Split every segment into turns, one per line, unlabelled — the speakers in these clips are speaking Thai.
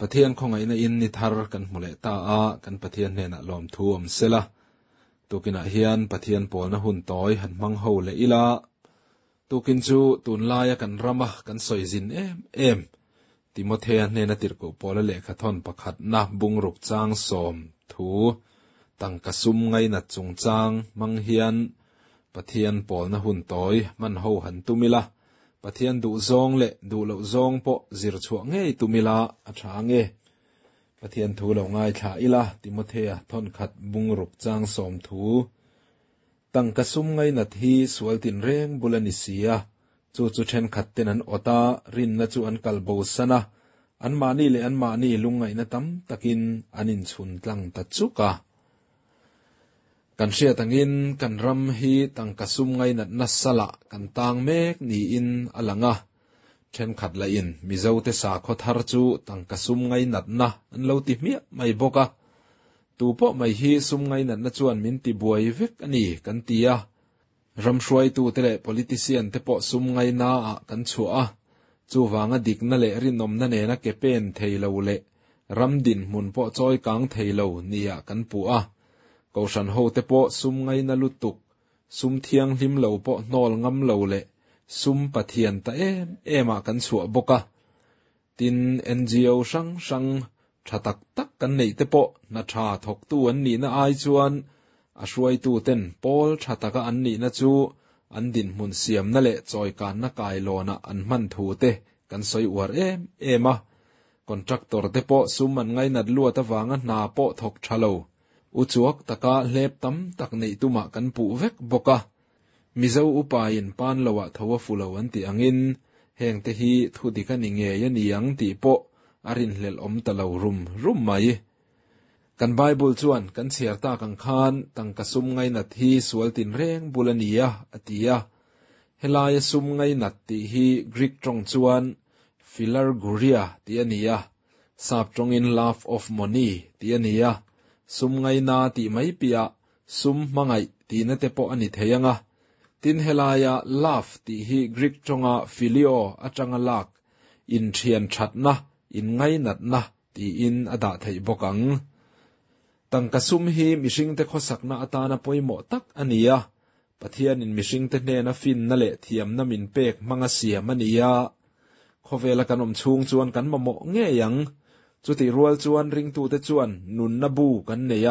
ปะเทียงของไอ้นินนิทารกันมุเลตาอากันปะเทียนเนนลอมทวมเสละตุกินอาเฮียนปะเทียนปอลนหุ่นต้อยหันมังหูเลอีลาตุกินจูตุนลายกันรำะกันสอยจินเอ็มเอ็มติโมเทียนเนนติรกุปอลเลขะทอนปะขัดนะบุงรุกจางสมทูตั้งกระซุมไงนัดจงจางมังเฮียนปะเทียนปอลนหุ่นต้อยมันหูหันตุมิละะ pathian du zong le du lo zong po zir chuwa nge tu mila a tha nge pathian thu lo ngai tha ila timothea thon khat bung ruk chang som thu tang ka sum ngai na thi sual tin reng bulani sia chu chu then khat ten an ota rin na chu an kal bo sana an mani le an mani lungai na tam takin anin chhun tlang ta chuka kan ria tangin kan ram hi tang kasum ngai nat na sala kan tang mek ni in alanga then khat la in mizo te sa kho thar chu tang kasum ngai nat na an lo ti mi mai boka tu po mai hi sum ngai nat na chuan min ti buai vek ani kan tia ram shwai tu te le politician te po sum ngai na a kan chu a chu wanga dik na le ri nom na ne na ke pen thei lo le ram din mun po choi kang thei lo nia kan pu a กอชันโฮเตปซุมไงนลุตุกซุมเทียงหิมเหลวปอนอลงำเหลวเลซุมปะเทียนตะเอเอมากันสวบกะตินเอ็นจีโอชังชังชาตักตักกันในเตปนาชาทกตัวนี้นาไอชวนอาช่วยตัวเต้นปอลชาตักอันนี้นาจูอันดินมุนเสียมนั่นแหละจอยการนักไกายลอนะอันมันทูเตกันสอยอวดเอเอมาคอนแทคเตัวเตปซุมมันไงนัดลวดตะวางนาปอทกชะโล uchuak taka hlep tam tak nei tuma kan pu vek boka mizo upain pan lawa thowa fulo an ti angin heng te hi thu ti kan inge ya ni ang ti po arin hlel om talo rum rum mai kan bible chuan kan siar ta kan khan tang ka sum ngai na thi sual tin reng bulania atia helaya sum ngai na ti hi greek tong chuan philar guria ti ania sap tong in love of money ti ania sum ngay na ti may pia sum mangai ti na te po ani theyanga tin helaya love ti hi greek tonga filio atanga lak in chien chat na in ngay nat na ti in ada thei bokang tang kasum hi mishing te kosak na atana poimo tak ania pathian in mishing te ne na fin na le thiam na min pek manga siam ania khovela kanom chung chuan kan mamo nge yang จุติรัวจวนริงตูเตจวนนุนนบูกันเนีย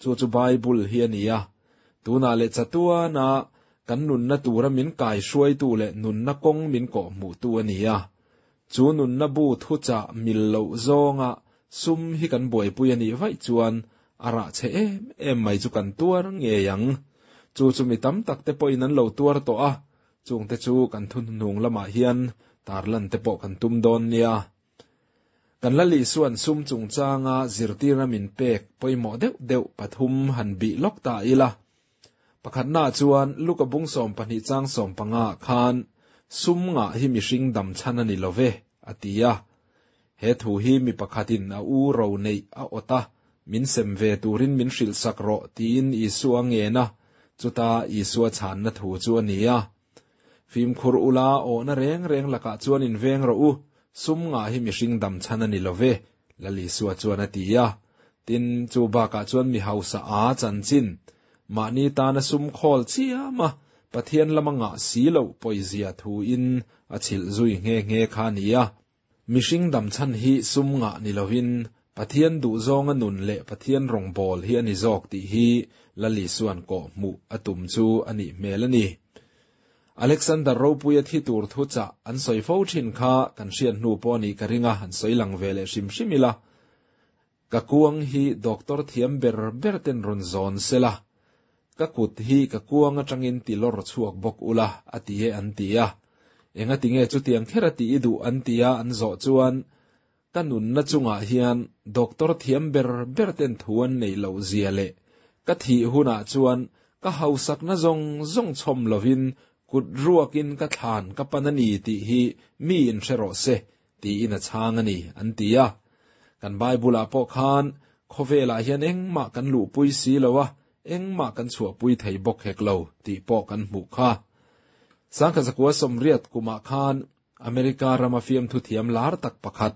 จูจูไบบุลเฮียนียตูนาเลจตัวนากันนุนนตูระมินกายช่วยตูเลนุนนกงมินก่อหมู่ตัวเนียจูนุนนบูทุจะมิลโลโซงะซุมฮิกันบ่วยปุยนีไว้จวนอาระเชเอมเอ็มไม่จุกันตัวเงียยังจูจูมีตั้มตักเตปอยนั้นเหลาตัวตัวจงเตจูกันทุนนุงละมาเฮียนตาลันเตปอกันตุมโดนเนีย kan lali suan sum chung changa zirtira min pek poimo deuh deuh pathum han bi lok ta ila pakhat na chuan luka bung som pani chang som panga khan sum nga hi mi hring dam chan ani love atia he thu hi mi pakhatin a u ro nei a ota min sem ve turin min shil sakro tin i suange na chuta i suwa chan na thu chu ania fim khur ula o na reng reng laka chuan in veng ro u sum nga hi mi hring dam chan ani love lali suwa chuan a tia tin chu baka chuan mi hausa a chan chin ma ni ta na sum khol chia ma pathian lamanga si lo poizia thu in a chil zui nge nge kha nia mi hring dam chan hi sum nga ni lovin pathian du zong anun le pathian rong bol hi ani zok ti hi lali suan ko mu atum chu ani mel ani Alexander ro puyat hi tur thu cha an soi fo thin kha kan sian nu po ni karinga han soi lang vele sim simila ka kuang hi doctor thiam ber ber ten ron zon sela ka kut hi ka kuang atangin tilor chuak bok ula atie antia enga tinge chu tiang khera ti idu antia anzo chuan kanun na chunga hian doctor thiam ber ber ten thuan nei lo ziale ka thi huna chuan ka hausak na zong zong chom lovin กุดรัวกินกะทานกะปนนีติฮีมีอินเชโรเซตีอินชางนีอันตียะกันใบบุลาปอคานคเวลาเฮียนเองมากันลู่ปุยสีละวะเองมากันสัวปุยไทยบกเฮกเลวตีปอกันหมูค่าสังคสกัวสมเรียดกุมาคานอเมริการามาฟิมทุเทียมลาร์ตักปะขัด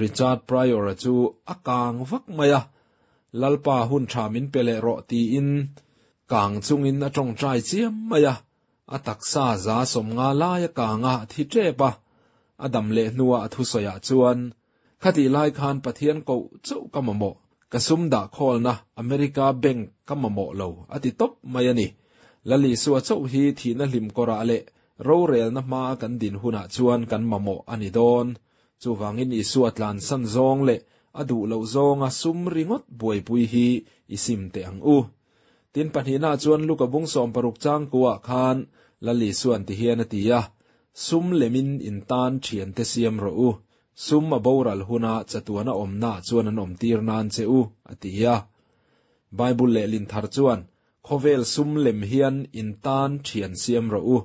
ริชาร์ดไพรอร์จูอากางวักมายะลัลปาหุนชามินเปเลโรตีอินกางจุงอินอจงใจเจียมมายะอาตักซาจาสมงาลายกางาที่เจ็บะอาดำเลนัวทุสยาจวนคดีลายคานปะเทียนกูจุกมโมกระซุมดาคอลนะอเมริกาเบงกมโมเลวอาติตบมายนี่ละลีสัวเจ้าฮีทีนลิมกราเลโรูเรลนะมากันดินหุนาจวนกันมโมอันิดอนจู่วังอินอิสวดลานสันซองเลอดูเลวซองอาซุมริงดบวยปุยฮีอิสิมเตียงอูตินปัญหาจวนลูกบุงสอมปรุกจ้างกัวคานลลีส่วนที่เฮียนตียะซุมเลมินอินตานเฉียนเตเซียมรอูซุมมาบรัลฮุนาจะตัวน่อมนาจวนนอมตีรนานเซอูอติยะไบบุลเลลินทาร์จวนโคเวลซุมเลมเฮียนอินตานเฉียนเซียมรอู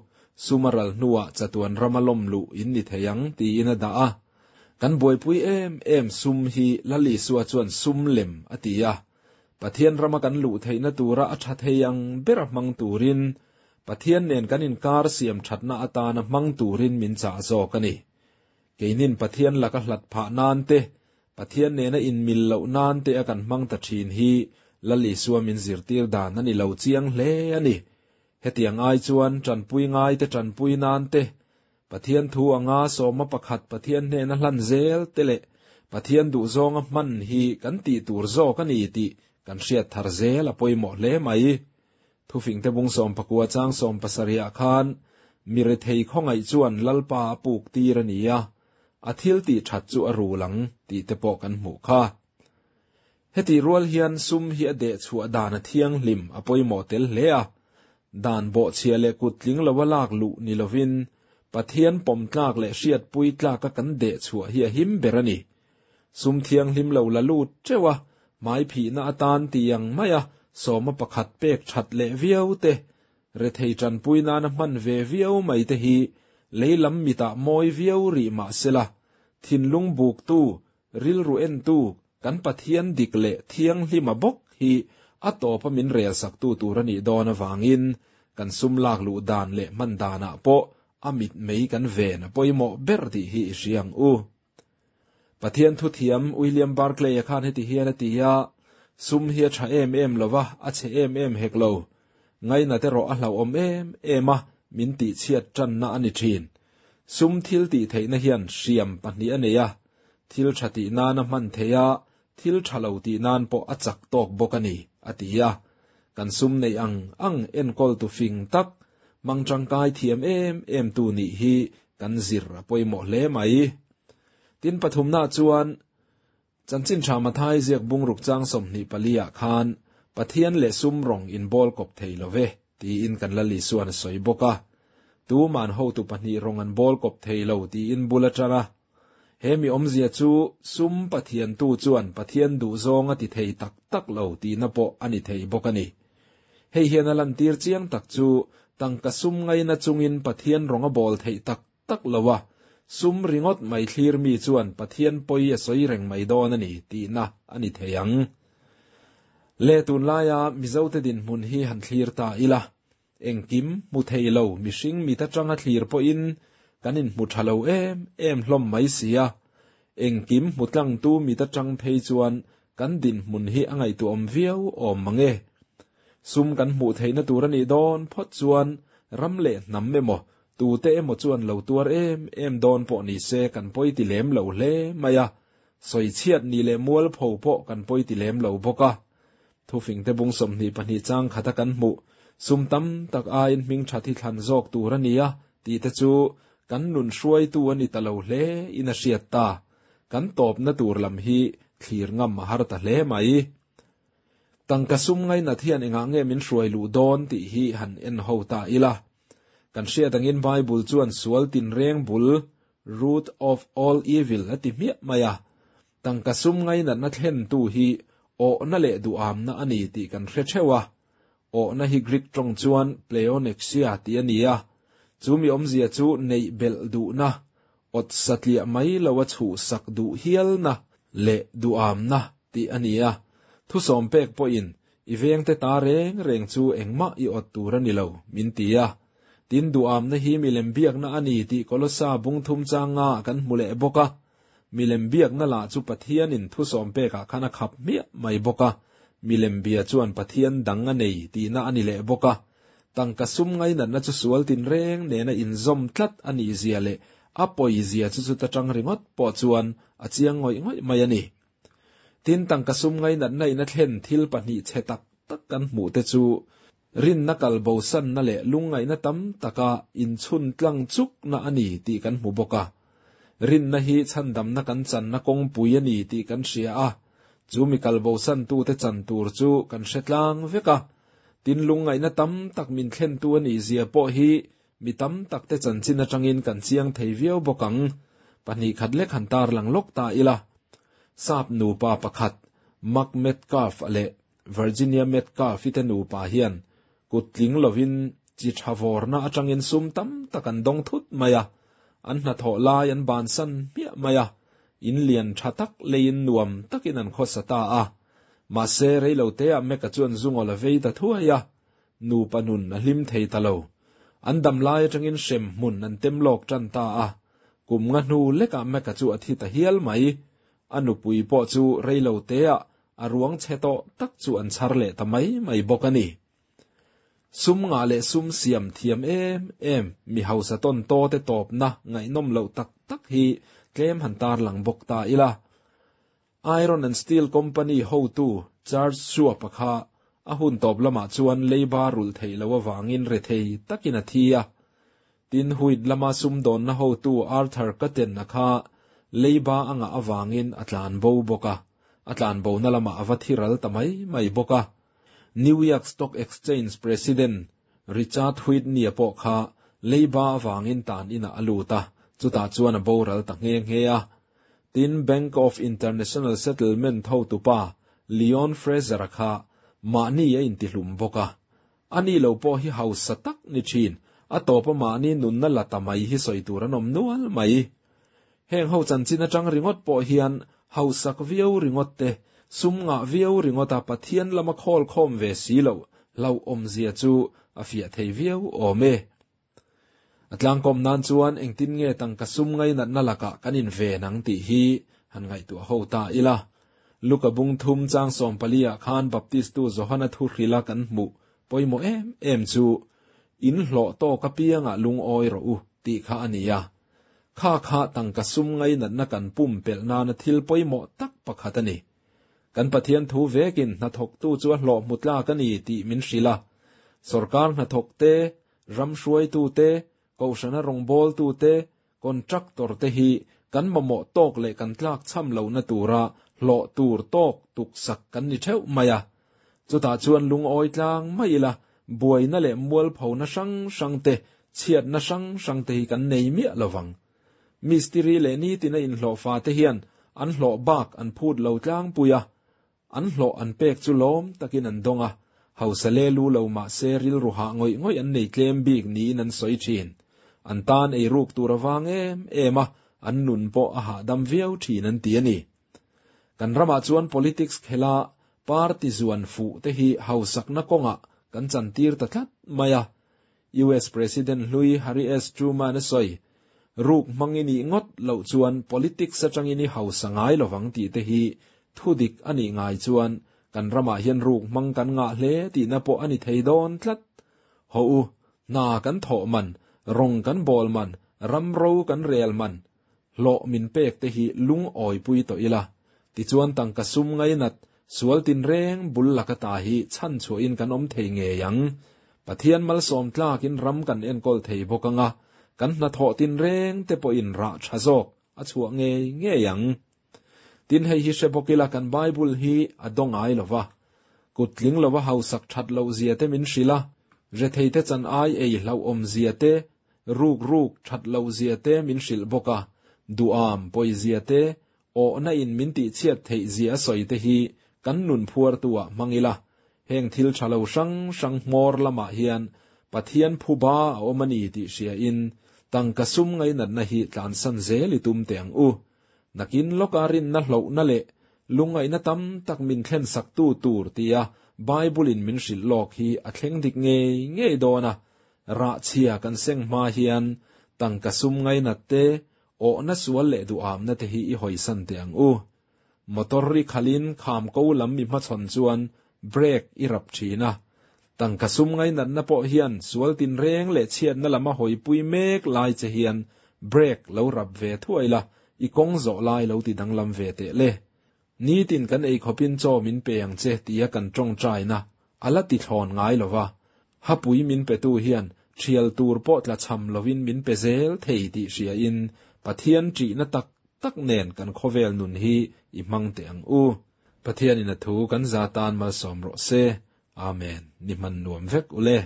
ซุมารัลนัวจะตัวรามลมลุอินนิเทยังตีอินดาอากันบวยปุยเอ็มเอ็มซุมฮีลลีส่วนจวนซุมเลมอติยะปะเทียนรมกันลุเทนตวระอัชเทยังเบรมังตูริน pathian nen kanin kar siam thatna atana mang turin min cha zo kani keinin pathian laka hlat pha nan te pathian nena in mil lo nan te akan mang ta thin hi lali suam in zirtir dan ani lo chiang hle ani hetiang ai chuan tran pui ngai te tran pui nan te pathian thu anga soma pakhat pathian nena hlan zel te le pathian du zonga man hi kan ti tur zo kani ti kan hriat thar zel a poimo hle mai ทุฟิงเตบงสอมปะกัวจ้างสอมปัสริยาคานมีเรเทยข้องไอจวนลัลปาปลูกตีระเนียอาทิลตีฉัดจุอรูหลังตีเตปอกันหมู่ค่าเฮติรัวเฮียนซุมเฮียเดชัวดานเทียงลิมอปอยหมอเตลเลียดานโบเชียเลกุดลิงละวลากลุนิลวินปะเทียนปมกลากเลเชียดปุยกลากกันเดชัวเฮียหิมเบรนีซุมเทียงลิมเหลาละลูดเจวะไม้ผีนาตานตียังไม่อะสมประคัดเปกชัดเลิเวาเตเรทฮจันปุยนานมันเววิเอาไม่เตหีเลยลำมิตะมอยเิเอารีมาเสละทินลุงบุกตู้ริลรูเอ็นตู้กันปะเทียนดิกเละเทียงลิมาบกฮีอัตโตพมินเรียสักตู้ตูรนีดอนวางอินกันซุมลากลูดานเละมันดานะโปอมิดไม่กันเวนปอยหมอเบรดิฮีเชียงอูปะเทียนทุเทียมวิลเลียมบาร์เคลย์ขานให้ติเฮนติยา sum hi a tha em em lova a che em em hek lo ngai na te ro a hlau om em ema min ti chiat tan na ani thin sum thil ti thei na hian siam pahni aneya thil thati na na man theya thil thalo ti nan po achak tok bokani atiya kan sum nei ang ang en kol tu fing tak mang chang kai thiam em em tu ni hi kan zir poi mo le mai tin pathum na chuan จันจินชรามาไทายเสียกบุงรุกจ้างสมนิปลียคานปะเทียนเลซุมรองอินบอลกบเทโลเวตีอินกันละลีส่วนสวยบกะตูมันโฮตุปนีรองอันบอลกบเทโลตีอินบุลจาระเฮมีอมเสียจูซุมปะเทียนตู้จวนปะเทียนดูซองอติเทยตักตักโลตีนโปอันิเทยบกันีเฮเฮนลันตีรเจียงตักจูตังกะซุมไงนะจุงอินปะเทียนรองอบอลเทยตักตักเลวะซุมริงอดไม่คลีรมีจวนปะเทียนปอยสอยเร่งไม่ดอนนี่ตีนะอันนี้เทียงเลตุนลายามิเจ้าตดินมุนฮีหันคลีร์ตาอีละเองกิมมุเทยเลวมิชิงมีตาจังคลีร์ปอินกันินมุทะเลวเอมเอมลมไม่เสียเองกิมมุตังตูมีตาจังเพยจวนกันดินมุนฮีอังไงตัวอมเวียวอมมังเอซุมกันมุเทยนตุรนีดอนพอดจวนรำเละน้ำไม่หมดตูเตเอมจวนเหลาตัวเอ็มเอ็มดนปอนีเซกันปอยติเลมเหลาเล่ม่ะสอยเชียดนีเลมัวลพอปอกันปอยติเลมเหลาบกะทุฟิงเตบุงสมนีปนีจัางขัดกันหมุสุมตั้มตักอายนมิงชาตที่ทันจอกตูรนียะตีเตจูกันนุนช่วยตัวนี่ตะเหลาเล่อินาเชียตตากันตอบนตูรลำฮีขีรงัมมหารตะเล่ไหมตังกะซุมไงนาเทียนเองงเงมินช่วยลูดนตีฮีหันเอ็นโฮตาอีละ kan hria tangin bible chuan sual tin reng bul root of all evil ati mi maya tang kasum ngai na na thlen tu hi o na le du am na ani ti kan hre thewa o na hi greek tong chuan pleonexia ti ania chumi om zia chu nei bel du na ot satlia mai lawa chu sak du hial na le du am na ti ania thu som pek po in iveng te ta reng reng chu engma i ot tur ani lo min tia ตินดูอามนะฮีมิเลมเบียกนะอันนี้ที่กอลซาบุงทุมจางากันมุเลบกะมิเลมเบียกนะลาจูปเทียนินทุสอมเปกะขณะขับเมียไม่บกะมิเลมเบียจวนปเทียนดังอันนี้ที่นะอันนี้เลบกะตั้งกระซุ่มไงนั่นนะจูสวลตินเร่งเนนะอินซอมทัดอันนี้เสียเลยอะปอยเสียจูสุตะจังริงอดปอจวนอาจียงงยงไม่ยันนี้ตินตั้งกระซุ่มไงนั่นในนัดเห็นทิลปนิเชตักตักกันหมู่เตจู rin na kal bo san na le lungai na tam taka in chun tlang chuk na ani ti kan mu boka rin na hi chan dam na kan chan na kong pui ani ti kan sia a chu mi kal bo san tu te chan tur chu kan hretlang veka tin lungai na tam tak min khen tu ani zia po hi mi tam tak te chan chin changin kan chiang thei vio bokang pani khat le khan tar lang lok ta ila sap nu pa pakhat mak met kaf ale virginia met kaf ite nu pa hian vin chỉ kutling lovin chi thavorna yên sum tam takan dong thut maya anh na tho lai an ban san mia maya in liền lian yên lein nuam takin an khosata a ma se rei lo te a meka chuan zung ola vei ta thu ya nu panun na hlim thei ta lo an dam lai yên xem mun anh tìm lok tan ta a kum nga nu leka meka chuyện thì ta hial mai anu pui po chu lâu lo à a aruang cheto tak chu an char le ta mày mai bokani ซุ้มงาเลซุ้มเสียมเทียมเอมเอมมีเฮาสะต้นโตเตตอบนะไงนมเหลาตักตักฮีเกมหันตาหลังบกตาอีละไอรอนแอนด์ส e e l Company เฮาตูจาร์จชัวปะคาอาหุ่นตอบละมาชวนเลยบารุลเทยละว่าวางินเรเทยตักินาทียตินหุยละมาซุมโดนนะเฮาตูอาร์เธอร์กัตเตนนะคาเลยบาอ่างอวางินอัตลานโบบกะอัตลานโบนละมาอวัติรัลตะไมไม่บกะนิวยอร์กสต็อกเอ็กซ์เชนจ์ประธานริชาร์ดฮุยเนียปอคาเลยบ้าวางอินตานอินาอลูตาจุดตาจวนบูรัลตักเงียงเฮียติน Bank of i n t e r n a t i o n น l Settlement เท่าตุปาลีออนเฟรเซอร์ค่ามานี่ยินติลุมบกะอันนี้เราพอฮิเฮาสตักนิชินอัตโตปมานี่นุนนั่นละตำไม่ฮิสอยตูรนมนวลไม่เฮงเฮาจันจินะจังริงอดปอเฮียนเฮาสักวิวริงอดเตซุ่มงาวิยวริงอตาปะเทียนละมะคอลคอมเวสีเลวเล่าอมเสียจูอาฟิอาเทวิวโอเมอัตลังคอมนันชวนเองตินเงตังกซุมไงนัดนาลักะกันอินเวนังติฮีฮันไงตัวโฮตาอีละลูกบุงทุมจางสอมปลียคานบัพติสตูโซนัทุริลักันหมูปอยโมเอมเอมจูอินหล่อโตกะเปียงอะลุงออยรอูติขาอันยาข้าข้าตั้งกซุมไงนัดนักันปุ่มเปลนานาทิลปอยโมตักปะขัตนี่กันปะเทียนทูเวกินนัทกตู้จัวหลอมุดลากันอีติมินศิลาสรการนัทกเตรำช่วยตูเตกูชนะรงบอลตูเตกอนจักตอร์เตฮีกันมาหมอตกเลยกันกลากช่ำเหล่านตูระหลอตูร์ตกตุกสักกันนิเทวมายะจุตาชวนลุงอ้อยกลางไม่ละบวยนั่นแหละมวลเผานะชังชังเตเฉียดนะชังชังเตกันในเมียละวังมิสติรีเลนี่ตินอินหลอฟาเตเฮียนอันหลอบากอันพูดเหล่าจ้างปุยะ an hlo an pek chu lom takin an donga hausale lu lo ma ru ruha ngoi ngoi an nei tlem bik ni in an soi thin an tan ei ruk tur awang em ema an nun po a ha dam viau thin an tiani kan rama chuan politics khela party zuan fu te hi hausak na konga kan chan tir ta tlat maya US President Louis Harry S Truman soi ruk mangini ngot lo chuan politics atangini lo lovang ti te hi ทุดิกอันนี้ง่ายชวนกันรมาเฮียนรูปมังกันง่าเละตีนปออันนี้เทยโดนทัดหูนากันเถะมันรงกันบอลมันรำรู้กันเรียลมันโลมินเป็กเตหฮีลุงอ่อยปุยตัวอีละตีชวนตังกระซุมไงนัดส่วนตินเร่งบุลลักตาฮีชั่นชัวอินกันอมเทงเงยังปะเทียนมลสมกล้ากินรำกันเอ็นกอลเทยบกงะกันนัาเถตินเร่งเตปอินราชะโซกอชววเงยเงยยัง tin hei hi sepopila kan bible hi adongai lova kutling lova hausak that lo zia te min shila re theite chan ai ei hlau om zia te ruk ruk that lo zia te min shil boka duam poi zia te o na in min ti chiat thei zia soi te hi kan nun phuar tua mangila heng thil chalo sang sang mor lama hian pathian phuba omani ti sia in tang kasum ngai nat na hi tlan san ze li tum teng u นักินลกการินนัลโลนัเลลุงไอ้นตัมตักมินเคลนสักตู้ตูร์ตียบไบุลินมินสิลโลกฮีอัคเคงดิกเงยเงยโดนะราชียกันเซงมาเฮียนตังกะซุมไงนัตเตอนัสวัเลดูอามนัตเฮีอหอยสันเตียงอูมอตอร์ริคลินขามกู้ลำมีมาชนชวนเบรกอิรับชีนะตังกะซุมไงนัตนะปเฮียนสวัลตินเรงเลเชียนนัลมาหอยปุยเมกลายเจเฮียนเบรกแล้วรับเวทวยละ i kong zo lai lo ti dang lam ve te le ni tin kan ei khopin cho min pe ang che tia kan trong trai na ala ti thon ngai lova hapui min pe tu hian thial tur po tla cham lovin min pe zel thei ti sia in pathian chi na tak tak nen kan khovel nun hi i mang te ang u pathian in a thu kan zatan mal som ro se amen ni man nuam vek ule